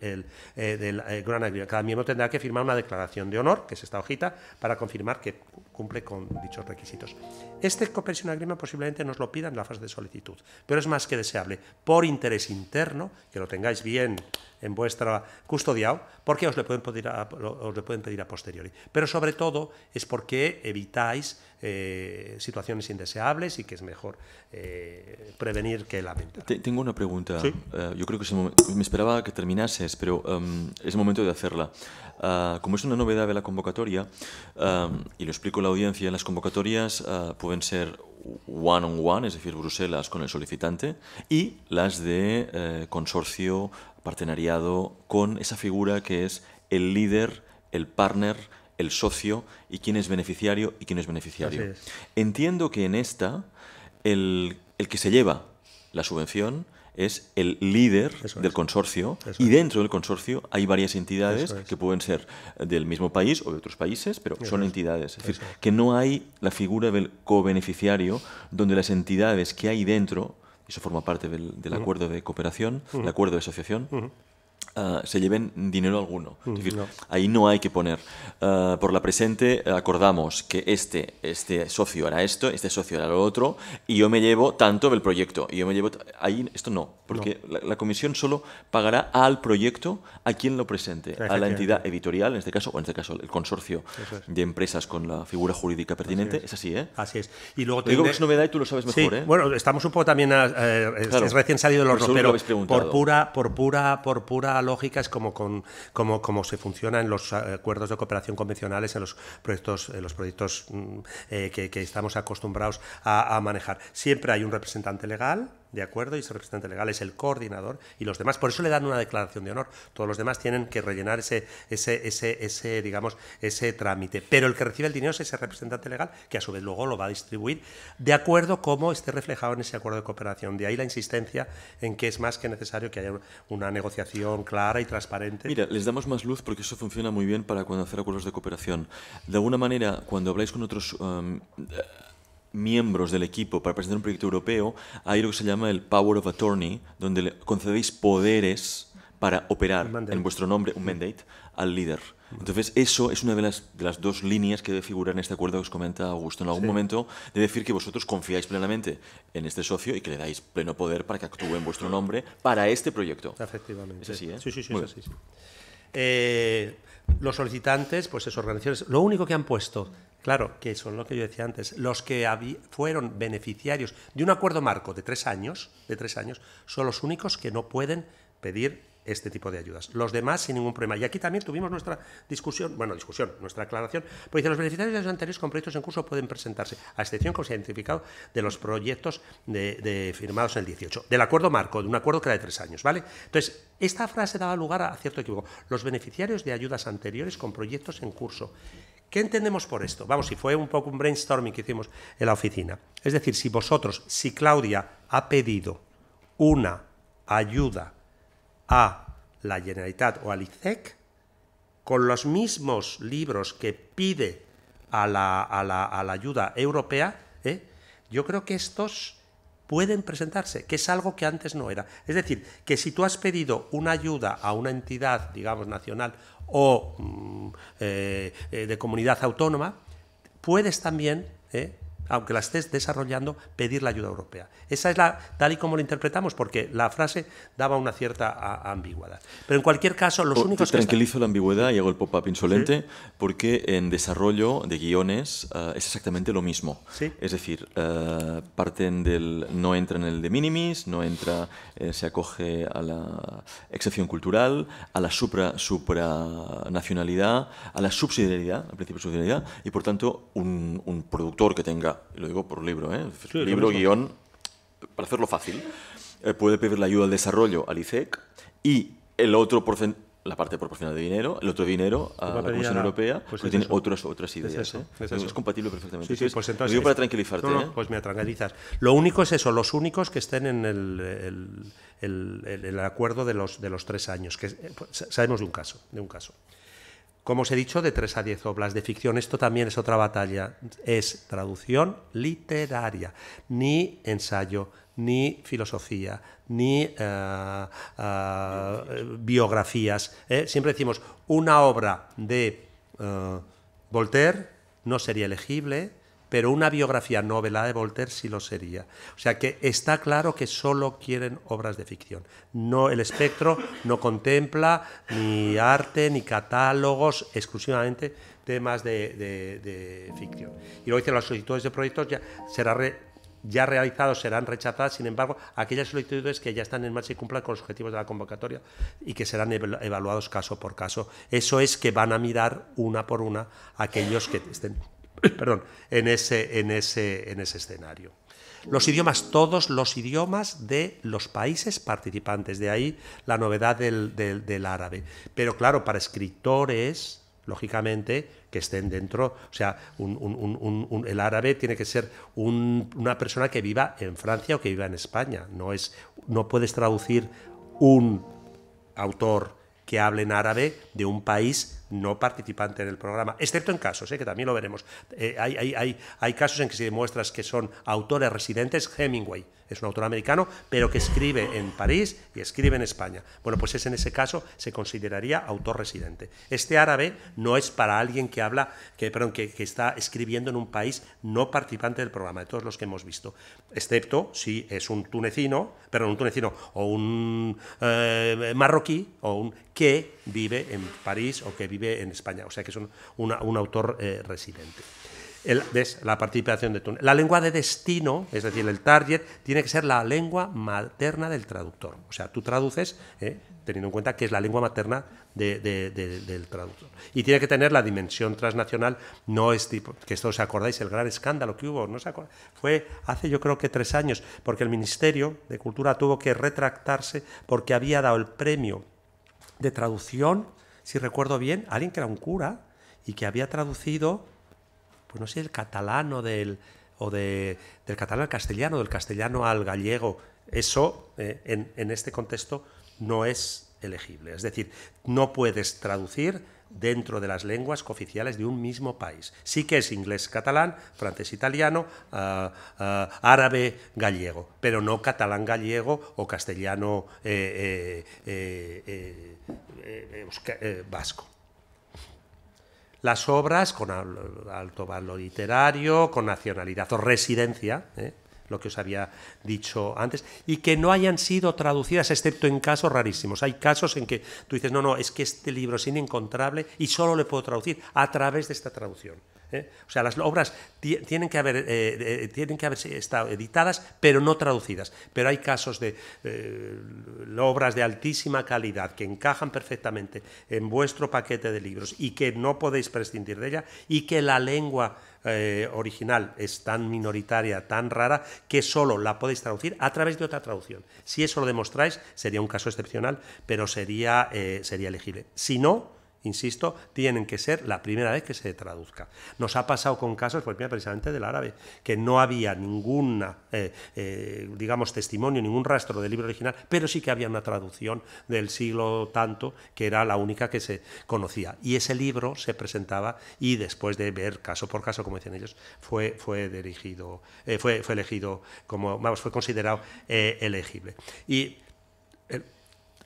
eh, eh, Gran el, Cada miembro tendrá que firmar una declaración de honor, que es esta hojita, para confirmar que cumple con dichos requisitos. Este Cooperation Agreement posiblemente nos lo pidan en la fase de solicitud, pero es más que deseable por interés interno que lo tengáis bien en vuestra custodiado, porque os lo os pueden pedir a posteriori. Pero sobre todo es porque evitáis eh, situaciones indeseables y que es mejor eh, prevenir que lamentar. Tengo una pregunta. Eh, yo creo que me esperaba que terminases, pero em, es momento de hacerla. Ah, como es una novedad de la convocatoria, em, y lo explico a la audiencia, las convocatorias ah, pueden ser one on one, es decir, Bruselas con el solicitante, y las de consorcio, partenariado, con esa figura que es el líder, el partner, el socio y quién es beneficiario y quién es beneficiario. Entiendo que en esta el, que se lleva la subvención es el líder del consorcio y dentro del consorcio hay varias entidades que pueden ser del mismo país o de otros países, pero son entidades. Es decir, que no hay la figura del co-beneficiario donde las entidades que hay dentro eso forma parte del, acuerdo de cooperación, el acuerdo de asociación, eh, se lleven dinero alguno. es decir, ahí no hay que poner. Eh, por la presente acordamos que este, este socio hará esto, este socio hará lo otro, y yo me llevo tanto del proyecto. Y yo me llevo ahí esto no, porque La, comisión solo pagará al proyecto a quien lo presente, a la entidad editorial, en este caso, o en este caso el consorcio de empresas con la figura jurídica pertinente. es. así, ¿eh? Así es. Y luego digo que es novedad y tú lo sabes mejor, ¿eh? Bueno, estamos un poco también recién salido los horno, pero por pura, por pura, por pura lógica es como, con, como, como se funciona en los acuerdos de cooperación convencionales, en los proyectos, en los proyectos mm, eh, que, estamos acostumbrados a manejar. Siempre hay un representante legal ¿de acuerdo? Y ese representante legal es el coordinador y los demás. Por eso le dan una declaración de honor. Todos los demás tienen que rellenar ese, ese, ese, digamos, ese trámite. Pero el que recibe el dinero es ese representante legal, que a su vez luego lo va a distribuir, de acuerdo cómo esté reflejado en ese acuerdo de cooperación. De ahí la insistencia en que es más que necesario que haya una negociación clara y transparente. Mira, les damos más luz porque eso funciona muy bien para cuando hacer acuerdos de cooperación. De alguna manera, cuando habláis con otros... Um, miembros del equipo para presentar un proyecto europeo, hay lo que se llama el Power of Attorney, donde le concedéis poderes para operar en vuestro nombre, un mandate, al líder. Entonces, eso es una de las, de las dos líneas que debe figurar en este acuerdo que os comenta Augusto. En algún momento debe decir que vosotros confiáis plenamente en este socio y que le dais pleno poder para que actúe en vuestro nombre para este proyecto. Efectivamente. ¿eh? Sí, sí, sí, eh, los solicitantes, pues esas organizaciones, lo único que han puesto Claro, que son lo que yo decía antes. Los que fueron beneficiarios de un acuerdo marco de tres años, de tres años, son los únicos que no pueden pedir este tipo de ayudas. Los demás sin ningún problema. Y aquí también tuvimos nuestra discusión, bueno, discusión, nuestra aclaración, porque dice, los beneficiarios de los anteriores con proyectos en curso pueden presentarse, a excepción, como se ha identificado, de los proyectos de, firmados en el 18, del acuerdo marco, de un acuerdo que era de tres años, ¿vale? Entonces, esta frase daba lugar a cierto equívoco. Los beneficiarios de ayudas anteriores con proyectos en curso ¿Qué entendemos por esto? Vamos, si fue un poco un brainstorming que hicimos en la oficina. Es decir, si vosotros, si Claudia ha pedido una ayuda a la Generalitat o al ICEC, e con los mismos libros que pide a la, ayuda europea, ¿eh? yo creo que estos pueden presentarse, que es algo que antes no era. Es decir, que si tú has pedido una ayuda a una entidad, digamos, nacional o mm, eh, eh, de comunidad autónoma, puedes también eh, aunque la estés desarrollando, pedir la ayuda europea. Esa es la, tal y como lo interpretamos, porque la frase daba una cierta ambigüedad. Pero en cualquier caso, los oh, únicos Tranquilizo la ambigüedad y hago el pop-up insolente, porque en desarrollo de guiones eh, es exactamente lo mismo. Es decir, eh, parten del... no entra en el de minimis, no entra... Eh, se acoge a la excepción cultural, a la supra, supranacionalidad, a la subsidiariedad, al principio de subsidiariedad, y por tanto un productor que tenga y lo digo por libro, ¿eh? libro, guión, para hacerlo fácil, eh, puede pedir la ayuda al desarrollo al ICEC e y el otro porcentaje la parte proporcional de dinero, el otro dinero a la Comisión Europea, pues que tiene otras, ideas. ¿eh? Es, compatible perfectamente. Sí, pues para tranquilizarte. ¿eh? Pues me tranquilizas. Lo único es eso, los únicos que estén en el, acuerdo de los, de los tres años, que pues, sabemos de un caso, de un caso. Como os he dicho, de tres a 10 obras de ficción. Esto también es otra batalla. Es traducción literaria, ni ensayo, ni filosofía, ni eh, eh, biografías. ¿eh? Siempre decimos, una obra de Voltaire no sería elegible pero una biografía novela de Voltaire sí lo sería. O sea que está claro que solo quieren obras de ficción. No, el espectro no contempla ni arte, ni catálogos, exclusivamente temas de, ficción. Y luego dice, las solicitudes de proyectos ya, será ya realizados serán rechazadas, sin embargo, aquellas solicitudes que ya están en marcha y cumplan con los objetivos de la convocatoria y que serán evaluados caso por caso. Eso es que van a mirar una por una aquellos que estén perdón, en ese, en ese, en ese escenario. Los idiomas, todos los idiomas de los países participantes, de ahí la novedad del, árabe. Pero claro, para escritores, lógicamente, que estén dentro. O sea, el árabe tiene que ser una persona que viva en Francia o que viva en España. No, es, no puedes traducir un autor que hable en árabe de un país no participante en el programa, excepto en casos, ¿eh? que también lo veremos. Eh, hay, hay, casos en que se demuestra que son autores residentes. Hemingway es un autor americano, pero que escribe en París y escribe en España. Bueno, pues es en ese caso se consideraría autor residente. Este árabe no es para alguien que habla, que, está escribiendo en un país no participante del programa, de todos los que hemos visto, excepto si es un tunecino, perdón, un tunecino o un eh, marroquí o un que vive en París o que vive en España, o sea que es un, autor eh, residente. La participación de La lengua de destino, es decir, el target, tiene que ser la lengua materna del traductor. O sea, tú traduces, eh, teniendo en cuenta que es la lengua materna del traductor. Y tiene que tener la dimensión transnacional, no es tipo, que esto os acordáis, el gran escándalo que hubo, no se fue hace yo creo que tres años, porque el Ministerio de Cultura tuvo que retractarse porque había dado el premio de traducción si recuerdo bien, alguien que era un cura y que había traducido, pues no sé, el catalano del, o del catalán al castellano, del castellano al gallego. Eso, eh, en este contexto, no es elegible. Es decir, no puedes traducir dentro de las lenguas cooficiales de un mismo país. Sí que es inglés catalán, francés italiano, ah, ah, árabe gallego, pero no catalán gallego o castellano eh, eh, eh, vasco las obras con alto valor literario, con nacionalidad o residencia, lo que os había dicho antes, y que no hayan sido traducidas, excepto en casos rarísimos. Hay casos en que tú dices, no, no, es que este libro es inencontrable y solo le puedo traducir a través de esta traducción. ¿eh? O sea, las obras tienen que, haber, eh, eh, tienen que haber estado editadas, pero no traducidas. Pero hay casos de obras de altísima calidad que encajan perfectamente en vuestro paquete de libros y que no podéis prescindir de ella y que la lengua eh, original es tan minoritaria, tan rara, que solo la podéis traducir a través de otra traducción. Si eso lo demostráis, sería un caso excepcional, pero sería, eh, sería elegible. Si no, insisto, tienen que ser la primera vez que se traduzca. Nos ha pasado con casos, por pues ejemplo, precisamente del árabe, que no había ningún eh, eh, digamos, testimonio, ningún rastro del libro original, pero sí que había una traducción del siglo tanto, que era la única que se conocía. Y ese libro se presentaba y después de ver caso por caso, como decían ellos, fue, fue dirigido, eh, fue, fue elegido como, vamos, fue considerado elegible. Y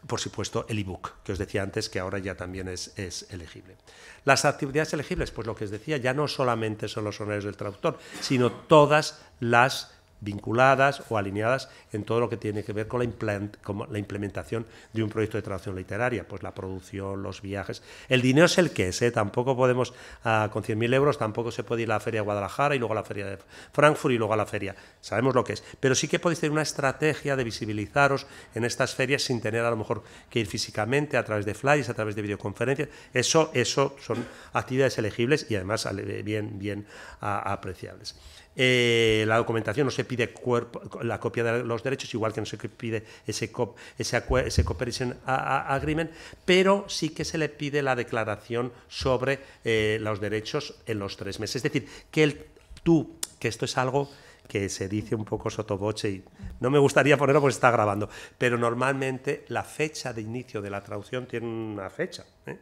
por supuesto, el ebook, que os decía antes, que ahora ya también es, es, elegible. Las actividades elegibles, pues lo que os decía, ya no solamente son los honores del traductor, sino todas las vinculadas o alineadas en todo lo que tiene que ver con la, implementación de un proyecto de traducción literaria, pues la producción, los viajes. El dinero es el que es, ¿eh? tampoco podemos, con 100.000 euros, tampoco se puede ir a la feria de Guadalajara y luego a la feria de Frankfurt y luego a la feria. Sabemos lo que es. Pero sí que podéis tener una estrategia de visibilizaros en estas ferias sin tener a lo mejor que ir físicamente a través de flyers, a través de videoconferencias. Eso, eso son actividades elegibles y además bien, bien apreciables. Eh, la documentación no se pide cuerpo, la copia de los derechos, igual que no se pide ese, ese, cooperation agreement, pero sí que se le pide la declaración sobre eh, los derechos en los tres meses. Es decir, que tú, que esto es algo que se dice un poco sotoboche y no me gustaría ponerlo porque está grabando, pero normalmente la fecha de inicio de la traducción tiene una fecha. ¿eh?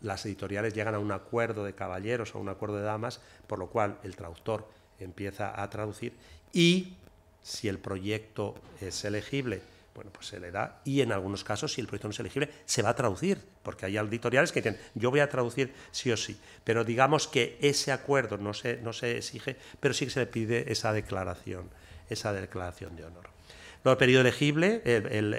Las editoriales llegan a un acuerdo de caballeros o un acuerdo de damas, por lo cual el traductor empieza a traducir y si el proyecto es elegible, bueno, pues se le da y en algunos casos, si el proyecto no es elegible, se va a traducir, porque hay editoriales que dicen, yo voy a traducir sí o sí, pero digamos que ese acuerdo no se, no se exige, pero sí que se le pide esa declaración, esa declaración de honor. No periodo elegible,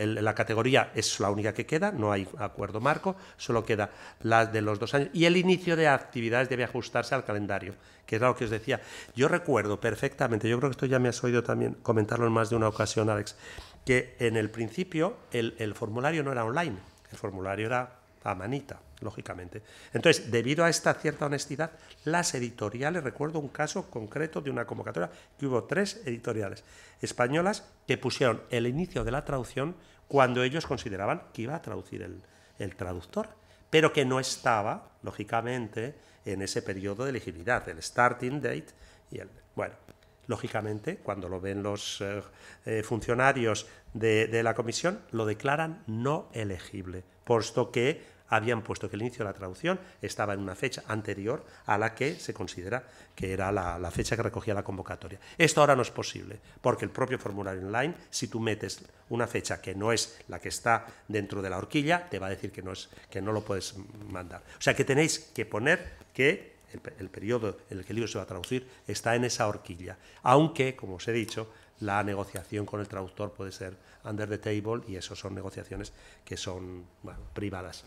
la categoría es la única que queda, no hay acuerdo marco, solo queda las de los dos años. Y el inicio de actividades debe ajustarse al calendario, que es lo que os decía. Yo recuerdo perfectamente, yo creo que esto ya me has oído también comentarlo en más de una ocasión, Alex, que en el principio el formulario no era online, el formulario era a manita, lógicamente. Entonces, debido a esta cierta honestidad, las editoriales, recuerdo un caso concreto de una convocatoria que hubo tres editoriales españolas que pusieron el inicio de la traducción cuando ellos consideraban que iba a traducir el, traductor, pero que no estaba, lógicamente, en ese periodo de elegibilidad, el starting date y el... Bueno, lógicamente, cuando lo ven los eh, eh, funcionarios de, de, la comisión, lo declaran no elegible, puesto que habían puesto que el inicio de la traducción estaba en una fecha anterior a la que se considera que era la, fecha que recogía la convocatoria. Esto ahora no es posible, porque el propio formulario online, si tú metes una fecha que no es la que está dentro de la horquilla, te va a decir que no, es, que no lo puedes mandar. O sea que tenéis que poner que el, periodo en el que el libro se va a traducir está en esa horquilla, aunque, como os he dicho, la negociación con el traductor puede ser under the table y eso son negociaciones que son privadas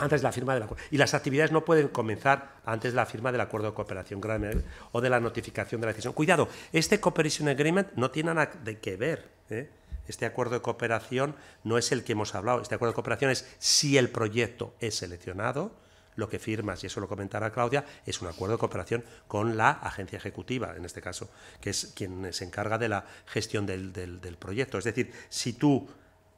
antes de la firma del acuerdo. Y las actividades no pueden comenzar antes de la firma del acuerdo de cooperación eh, o de la notificación de la decisión. Cuidado, este Cooperation Agreement no tiene nada de que ver. Eh. Este acuerdo de cooperación no es el que hemos hablado. Este acuerdo de cooperación es si el proyecto es seleccionado, lo que firmas, y eso lo comentará Claudia, es un acuerdo de cooperación con la agencia ejecutiva, en este caso, que es quien se encarga de la gestión del, del proyecto. Es decir, si tú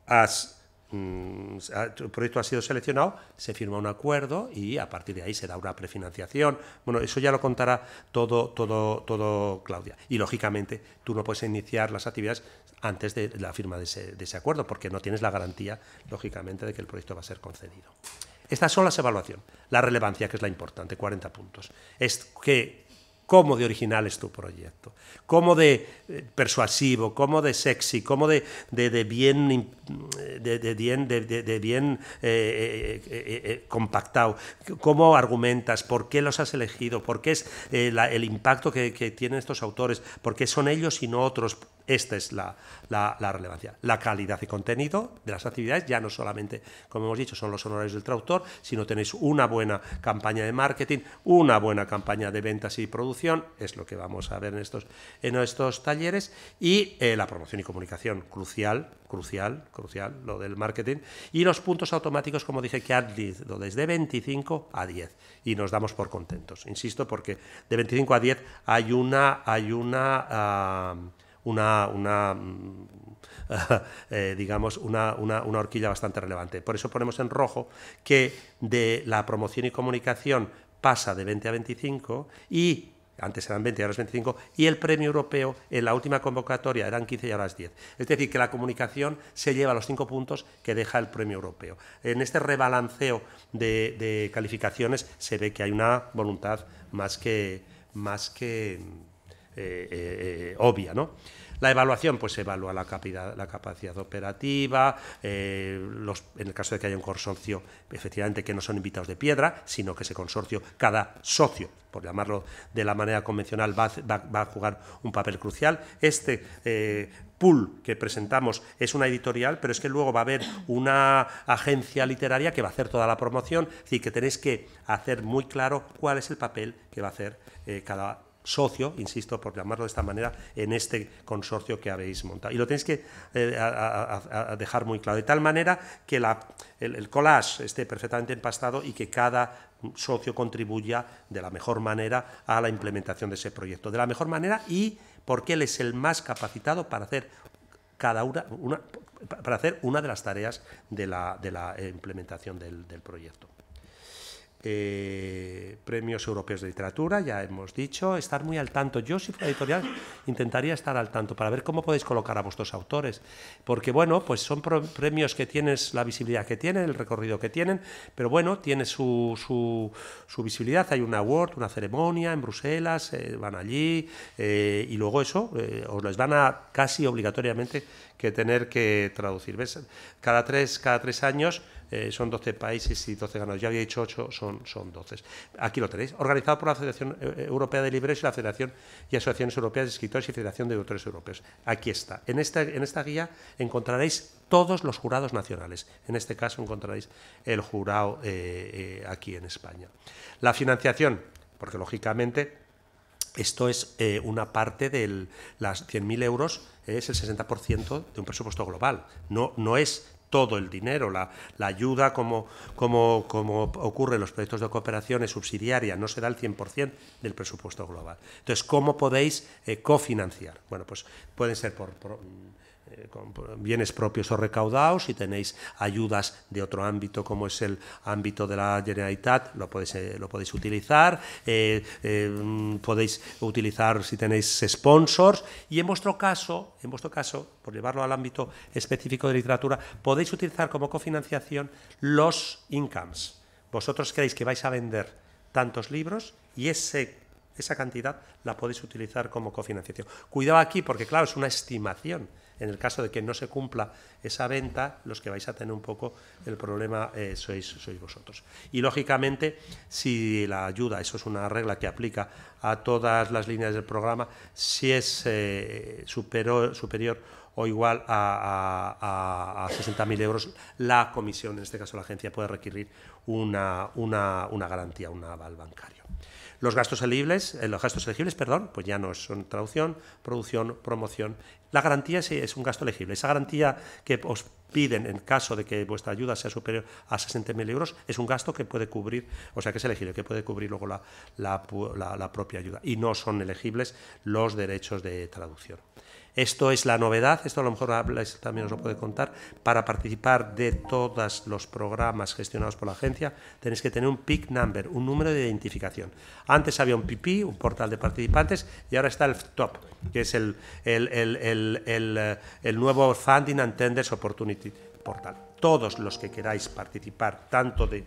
has Mm, el proyecto ha sido seleccionado, se firma un acuerdo y a partir de ahí se da una prefinanciación. Bueno, eso ya lo contará todo, todo, todo Claudia. Y lógicamente tú no puedes iniciar las actividades antes de la firma de ese, de ese acuerdo porque no tienes la garantía, lógicamente, de que el proyecto va a ser concedido. Estas son las evaluaciones. La relevancia, que es la importante, 40 puntos. Es que cómo de original es tu proyecto, cómo de eh, persuasivo, cómo de sexy, cómo de, de bien, de, bien, eh, eh, compactado, cómo argumentas, por qué los has elegido, por qué es el impacto que, que, tienen estos autores, por qué son ellos y no otros, esta es la, relevancia. La calidad y contenido de las actividades, ya no solamente, como hemos dicho, son los honorarios del traductor, sino tenéis una buena campaña de marketing, una buena campaña de ventas y producción, es lo que vamos a ver en estos, en estos talleres, y eh, la promoción y comunicación, crucial, crucial, crucial, lo del marketing, y los puntos automáticos, como dije, que ha ido desde 25 a 10, y nos damos por contentos, insisto, porque de 25 a 10 hay una... Hay una ah, una, mm, eh, digamos, una, horquilla bastante relevante. Por eso ponemos en rojo que de la promoción y comunicación pasa de 20 a 25 y antes eran 20 y ahora es 25, y el premio europeo en la última convocatoria eran 15 y ahora es 10. Es decir, que la comunicación se lleva los cinco puntos que deja el premio europeo. En este rebalanceo de, de calificaciones se ve que hay una voluntad más que, más que eh, eh, eh, obvia, ¿no? La evaluación, pues se evalúa la capacidad, operativa, los, en el caso de que haya un consorcio, efectivamente que no son invitados de piedra, sino que ese consorcio, cada socio, por llamarlo de la manera convencional, va, a jugar un papel crucial. Este pool que presentamos es una editorial, pero es que luego va a haber una agencia literaria que va a hacer toda la promoción, es decir, que tenéis que hacer muy claro cuál es el papel que va a hacer cada socio, insisto, por llamarlo de esta manera, en este consorcio que habéis montado. Y lo tenéis que eh, dejar muy claro, de tal manera que el, collage esté perfectamente empastado y que cada socio contribuya de la mejor manera a la implementación de ese proyecto. De la mejor manera y porque él es el más capacitado para hacer una, para hacer una de las tareas de la, eh, implementación del proyecto. Eh, premios europeos de literatura, ya hemos dicho, estar muy al tanto. Yo, si fuera editorial, intentaría estar al tanto para ver cómo podéis colocar a vuestros autores, porque bueno, pues son premios que tienes la visibilidad que tienen, el recorrido que tienen, pero bueno, tiene su, visibilidad. Hay un award, una ceremonia en Bruselas, eh, van allí eh, y luego eso, os les van a casi obligatoriamente que tener que traducir. ¿Ves? Cada cada tres años eh, son 12 países y 12 ganados. Ya había dicho 8, son, son 12. Aquí lo tenéis. Organizado por la Federación eh, eh, Europea de Libreros y la Federación y Asociaciones Europeas de Escritores y Federación de Autores Europeos. Aquí está. En esta, en esta guía encontraréis todos los jurados nacionales. En este caso encontraréis el jurado aquí en España. La financiación, porque lógicamente esto es una parte de las 100.000 euros, es el 60% de un presupuesto global. No, no es todo el dinero, la, ayuda como, como, como, ocurre en los proyectos de cooperación es subsidiaria, no se da el 100% del presupuesto global. Entonces, ¿cómo podéis eh, cofinanciar? Bueno, pues pueden ser por eh, con bienes propios o recaudados, si tenéis ayudas de otro ámbito como es el ámbito de la Generalitat, lo podéis, eh, utilizar, eh, mm, podéis utilizar si tenéis sponsors y en vuestro caso, en vuestro caso, por llevarlo al ámbito específico de literatura, podéis utilizar como cofinanciación los incomes. Vosotros creéis que vais a vender tantos libros y esa cantidad la podéis utilizar como cofinanciación. Cuidado aquí porque, claro, es una estimación en el caso de que no se cumpla esa venta, los que vais a tener un poco el problema eh, sois, vosotros. Y lógicamente, si la ayuda, eso es una regla que aplica a todas las líneas del programa, si es eh, superior, o igual a, 60.000 euros, la comisión, en este caso la agencia, puede requerir una, una, una garantía, un aval bancario. Los gastos elegibles, eh, los gastos elegibles, perdón, pues ya no son traducción, producción, promoción. La garantía es un gasto elegible. Esa garantía que os piden en caso de que vuestra ayuda sea superior a 60.000 euros es un gasto que puede cubrir, o sea que es elegible, que puede cubrir luego la propia ayuda. Y no son elegibles los derechos de traducción. Esto es la novedad, esto a lo mejor también os lo puede contar. Para participar de todos los programas gestionados por la agencia, tenéis que tener un PIC number, un número de identificación. Antes había un PP, un portal de participantes, y ahora está el TOP, que es el, eh, el, nuevo Funding and Tenders Opportunity Portal. Todos los que queráis participar, tanto de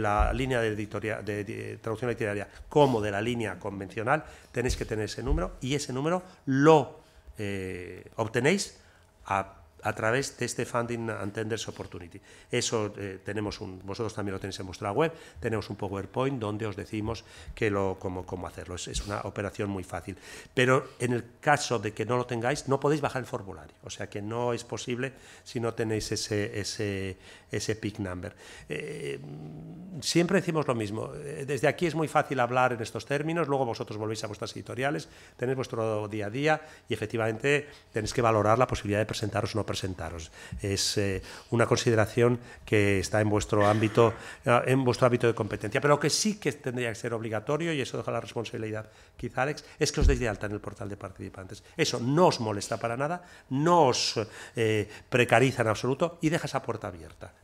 la línea de, de, traducción literaria como de la línea convencional, tenéis que tener ese número y ese número lo eh, obtenéis a a través de este Funding and Tenders Opportunity. Eso eh, tenemos un, vosotros también lo tenéis en vuestra web, tenemos un PowerPoint donde os decimos que lo, cómo, cómo hacerlo. Es, una operación muy fácil. Pero en el caso de que no lo tengáis, no podéis bajar el formulario. O sea que no es posible si no tenéis ese, ese, pick number. Eh, siempre decimos lo mismo. Eh, desde aquí es muy fácil hablar en estos términos, luego vosotros volvéis a vuestras editoriales, tenéis vuestro día a día y efectivamente tenéis que valorar la posibilidad de presentaros una presentaros. Es eh, una consideración que está en vuestro ámbito, eh, en vuestro ámbito de competencia. Pero lo que sí que tendría que ser obligatorio, y eso deja la responsabilidad quizá Alex, es que os deis de alta en el portal de participantes. Eso no os molesta para nada, no os eh, precariza en absoluto y deja esa puerta abierta.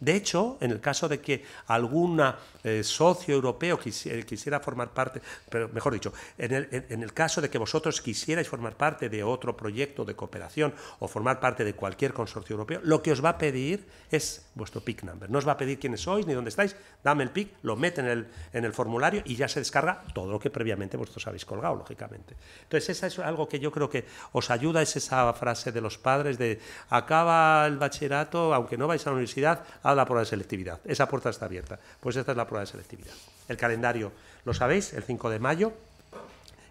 De hecho, en el caso de que algún eh, socio europeo eh, quisiera, formar parte, pero mejor dicho, en el, caso de que vosotros quisierais formar parte de otro proyecto de cooperación o formar parte de cualquier consorcio europeo, lo que os va a pedir es vuestro PIC number. No os va a pedir quiénes sois ni dónde estáis, dame el PIC, lo mete en el, formulario y ya se descarga todo lo que previamente vosotros habéis colgado, lógicamente. Entonces, eso es algo que yo creo que os ayuda, es esa frase de los padres de acaba el bachillerato, aunque no vais a la universidad, la prueba de selectividad. Esa puerta está abierta. Pues esta es la prueba de selectividad. El calendario, lo sabéis, el 5 de mayo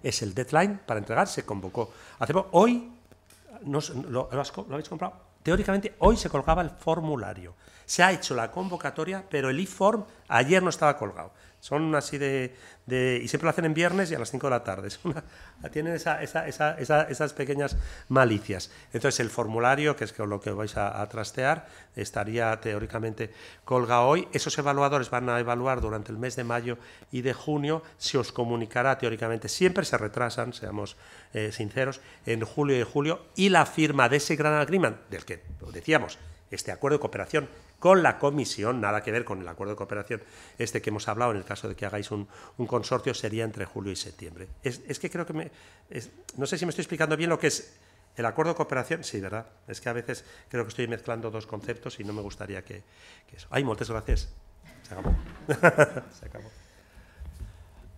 es el deadline para entregar, se convocó. Hace hoy, lo, ¿lo habéis comprado? Teóricamente, hoy se colgaba el formulario. Se ha hecho la convocatoria, pero el e-form ayer no estaba colgado. Son así de, Y siempre lo hacen en viernes y a las 5 de la tarde. tienen esas pequeñas malicias. Entonces, el formulario, que es lo que vais a, trastear, estaría teóricamente colgado hoy. Esos evaluadores van a evaluar durante el mes de mayo y de junio. Se os comunicará teóricamente. Siempre se retrasan, seamos eh, sinceros, en julio y julio. Y la firma de ese gran agreement, del que decíamos, este acuerdo de cooperación con la comisión, nada que ver con el acuerdo de cooperación este que hemos hablado, en el caso de que hagáis un, consorcio sería entre julio y septiembre. Es, es que creo que me... no sé si me estoy explicando bien lo que es el acuerdo de cooperación, sí, ¿verdad? Es que a veces creo que estoy mezclando dos conceptos y no me gustaría que, que eso. Ay, muchas gracias. Se acabó. Se acabó.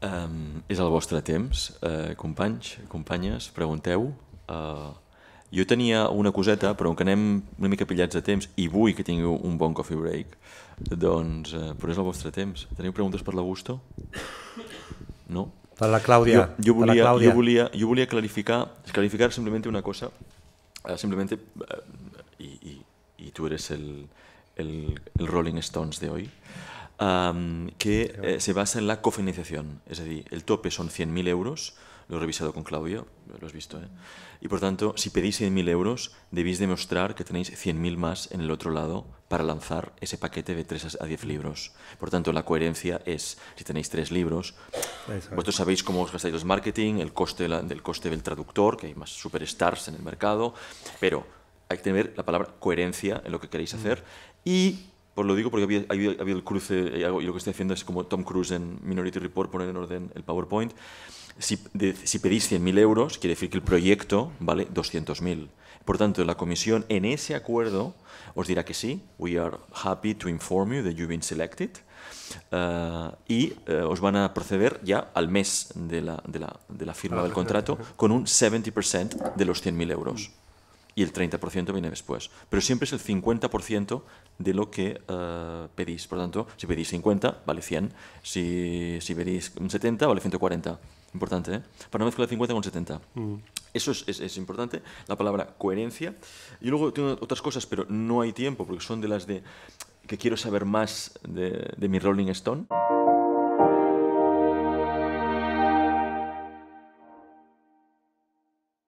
Um, és el vostre temps, eh, companys, companyes, eh, Jo tenia una coseta, però que anem una mica pillats de temps i vull que tingueu un bon coffee break, doncs, eh, però és el vostre temps. Teniu preguntes per l'Augusto? No? Per la Clàudia. Jo, jo, volia, Clàudia. jo, volia, jo volia clarificar, clarificar simplement una cosa, eh, simplement, eh, i, i, i tu eres el, el, el Rolling Stones de hoy, um, que eh, se basa en la cofinanciación, a dir, el tope són 100.000 euros, lo he revisado con Claudio, lo has visto, ¿eh? Y por tanto, si pedís 100.000 euros, debéis demostrar que tenéis 100.000 más en el otro lado para lanzar ese paquete de 3 a 10 libros. Por tanto, la coherencia es, si tenéis 3 libros, vosotros sabéis cómo os gastáis los marketing, el coste del, coste del traductor, que hay más superstars en el mercado, pero hay que tener la palabra coherencia en lo que queréis hacer mm. y ...por lo digo porque ha habido el cruce y lo que estoy haciendo es como Tom Cruise en Minority Report poner en orden el PowerPoint si, si pedís 100.000 euros, quiere decir que el proyecto vale 200.000. Por tanto, la comisión en ese acuerdo os dirá que sí, we are happy to inform you that you've been selected, eh, y eh, os van a proceder ya al mes de la, firma ah, del contrato con un 70% de los 100.000 euros. Y el 30% viene después. Pero siempre es el 50% de lo que eh, pedís. Por tanto, si pedís 50, vale 100. Si, si pedís 70, vale 140. Importante, ¿eh? Para no mezclar 50 con 70. Mm. Eso es, importante, la palabra coherencia. Y luego tengo otras cosas, pero no hay tiempo, porque son de las de que quiero saber más de, de mi Rolling Stone.